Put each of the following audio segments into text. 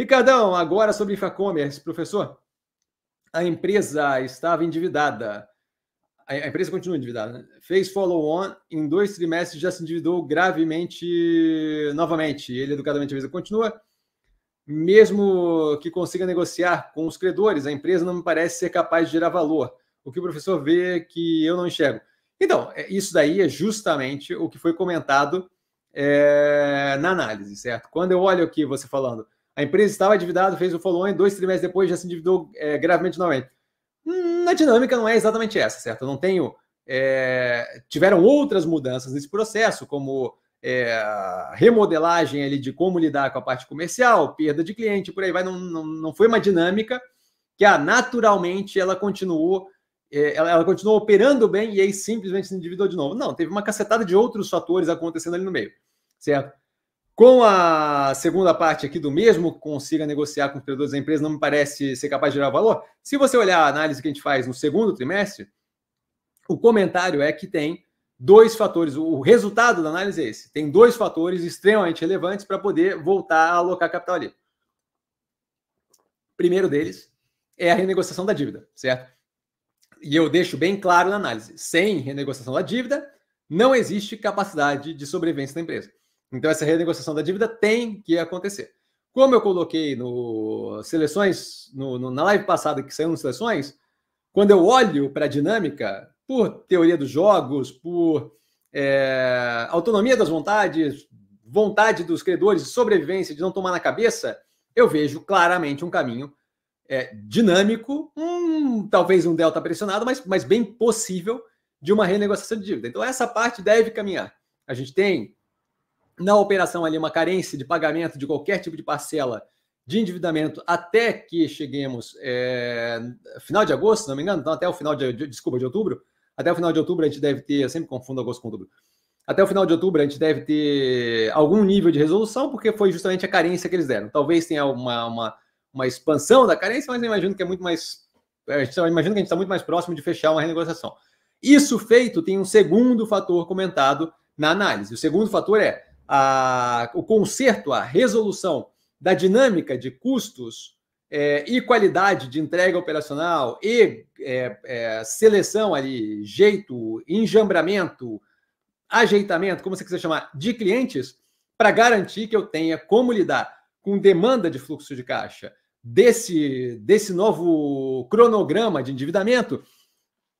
Ricardão, agora sobre Infacomer, professor. A empresa estava endividada. A empresa continua endividada. Né? Fez follow-on, em dois trimestres já se endividou gravemente novamente. Ele educadamente avisa, continua. Mesmo que consiga negociar com os credores, a empresa não me parece ser capaz de gerar valor. O que o professor vê que eu não enxergo. Então, é, isso daí é justamente o que foi comentado é, na análise, certo? Quando eu olho aqui você falando, a empresa estava endividada, fez o follow-on, dois trimestres depois já se endividou é, gravemente novamente. Na hum, dinâmica não é exatamente essa, certo? Eu não tenho. É, tiveram outras mudanças nesse processo, como é, remodelagem ali de como lidar com a parte comercial, perda de cliente, por aí vai. Não, não, não foi uma dinâmica que ah, naturalmente ela continuou, é, ela, ela, continuou operando bem e aí simplesmente se endividou de novo. Não, teve uma cacetada de outros fatores acontecendo ali no meio, certo? Com a segunda parte aqui do mesmo, consiga negociar com os credores da empresa, não me parece ser capaz de gerar valor. Se você olhar a análise que a gente faz no segundo trimestre, o comentário é que tem dois fatores. O resultado da análise é esse: tem dois fatores extremamente relevantes para poder voltar a alocar capital ali. Primeiro deles é a renegociação da dívida, certo? E eu deixo bem claro na análise: sem renegociação da dívida, não existe capacidade de sobrevivência da empresa. Então, essa renegociação da dívida tem que acontecer. Como eu coloquei no seleções, no, no, na live passada que saiu no seleções, quando eu olho para a dinâmica, por teoria dos jogos, por é, autonomia das vontades, vontade dos credores, sobrevivência de não tomar na cabeça, eu vejo claramente um caminho é, dinâmico, um, talvez um delta pressionado, mas, mas bem possível de uma renegociação de dívida. Então, essa parte deve caminhar. A gente tem na operação ali uma carência de pagamento de qualquer tipo de parcela de endividamento até que cheguemos é, final de agosto, se não me engano, então até o final de, de, desculpa, de outubro, até o final de outubro a gente deve ter, eu sempre confundo agosto com outubro, até o final de outubro a gente deve ter algum nível de resolução, porque foi justamente a carência que eles deram. Talvez tenha uma, uma, uma expansão da carência, mas eu imagino que é muito mais, eu tá, imagino que a gente está muito mais próximo de fechar uma renegociação. Isso feito, tem um segundo fator comentado na análise. O segundo fator é a, o conserto, a resolução da dinâmica de custos é, e qualidade de entrega operacional e é, é, seleção ali, jeito, enjambramento, ajeitamento, como você quiser chamar, de clientes, para garantir que eu tenha como lidar com demanda de fluxo de caixa desse, desse novo cronograma de endividamento,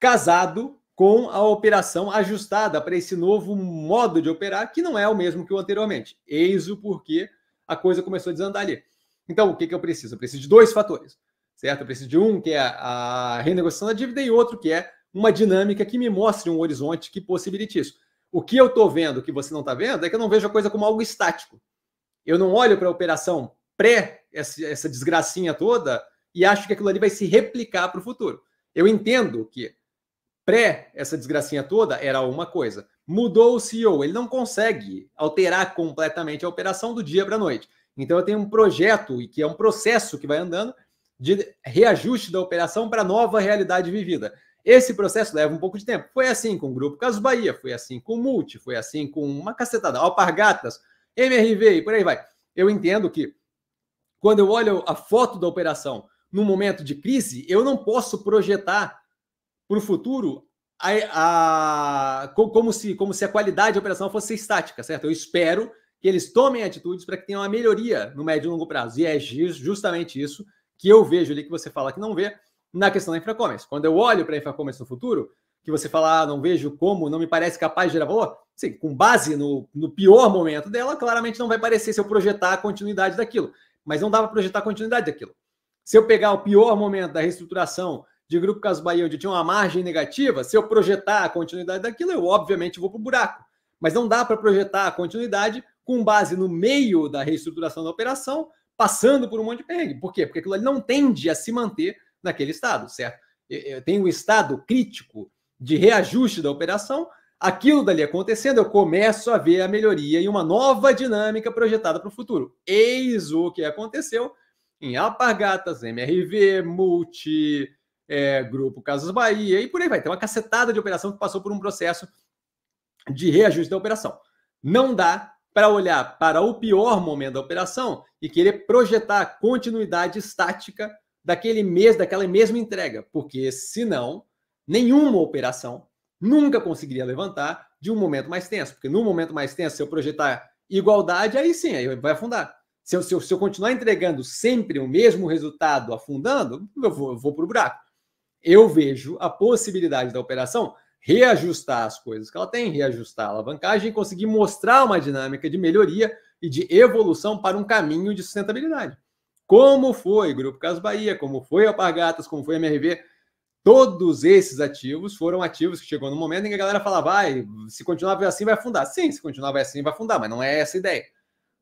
casado com a operação ajustada para esse novo modo de operar, que não é o mesmo que o anteriormente. Eis o porquê a coisa começou a desandar ali. Então, o que, que eu preciso? Eu preciso de dois fatores, certo? Eu preciso de um que é a renegociação da dívida e outro que é uma dinâmica que me mostre um horizonte que possibilite isso. O que eu estou vendo que você não está vendo é que eu não vejo a coisa como algo estático. Eu não olho para a operação pré essa desgracinha toda e acho que aquilo ali vai se replicar para o futuro. Eu entendo que Pré essa desgracinha toda era uma coisa. Mudou o CEO, ele não consegue alterar completamente a operação do dia para a noite. Então eu tenho um projeto e que é um processo que vai andando de reajuste da operação para a nova realidade vivida. Esse processo leva um pouco de tempo. Foi assim com o Grupo Caso Bahia, foi assim com o Multi, foi assim com uma cacetada, Alpargatas, MRV e por aí vai. Eu entendo que quando eu olho a foto da operação no momento de crise, eu não posso projetar para o futuro a, a, como, se, como se a qualidade operacional fosse estática, certo? Eu espero que eles tomem atitudes para que tenha uma melhoria no médio e longo prazo. E é justamente isso que eu vejo ali que você fala que não vê na questão da InfraCommerce. Quando eu olho para a InfraCommerce no futuro, que você fala, ah, não vejo como, não me parece capaz de gerar valor, sim, com base no, no pior momento dela, claramente não vai parecer se eu projetar a continuidade daquilo. Mas não dava projetar a continuidade daquilo. Se eu pegar o pior momento da reestruturação de Grupo Caso Bahia, onde tinha uma margem negativa, se eu projetar a continuidade daquilo, eu obviamente vou para o buraco. Mas não dá para projetar a continuidade com base no meio da reestruturação da operação, passando por um monte de perrengue. Por quê? Porque aquilo ali não tende a se manter naquele estado, certo? Eu tenho um estado crítico de reajuste da operação, aquilo dali acontecendo, eu começo a ver a melhoria e uma nova dinâmica projetada para o futuro. Eis o que aconteceu em Alpargatas, MRV, Multi, é, Grupo Casas Bahia e por aí vai. Tem uma cacetada de operação que passou por um processo de reajuste da operação. Não dá para olhar para o pior momento da operação e querer projetar a continuidade estática daquele mês, daquela mesma entrega, porque senão nenhuma operação nunca conseguiria levantar de um momento mais tenso, porque no momento mais tenso, se eu projetar igualdade, aí sim, aí vai afundar. Se eu, se eu, se eu continuar entregando sempre o mesmo resultado afundando, eu vou, eu vou para o buraco eu vejo a possibilidade da operação reajustar as coisas que ela tem, reajustar a alavancagem e conseguir mostrar uma dinâmica de melhoria e de evolução para um caminho de sustentabilidade. Como foi Grupo Caso Bahia, como foi Alpargatas, como foi MRV, todos esses ativos foram ativos que chegou no momento em que a galera falava, vai, ah, se continuar assim vai afundar. Sim, se continuar assim vai afundar, mas não é essa a ideia,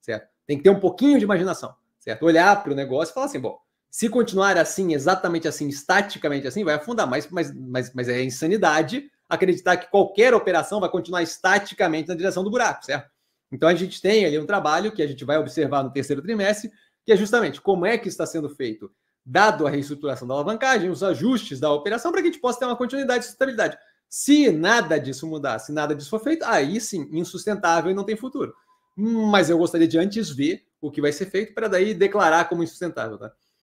certo? Tem que ter um pouquinho de imaginação, certo? Olhar para o negócio e falar assim, bom, se continuar assim, exatamente assim, estaticamente assim, vai afundar. Mas, mas, mas, mas é insanidade acreditar que qualquer operação vai continuar estaticamente na direção do buraco, certo? Então a gente tem ali um trabalho que a gente vai observar no terceiro trimestre, que é justamente como é que está sendo feito, dado a reestruturação da alavancagem, os ajustes da operação, para que a gente possa ter uma continuidade e sustentabilidade. Se nada disso mudar, se nada disso for feito, aí sim, insustentável e não tem futuro. Mas eu gostaria de antes ver o que vai ser feito para daí declarar como insustentável, tá?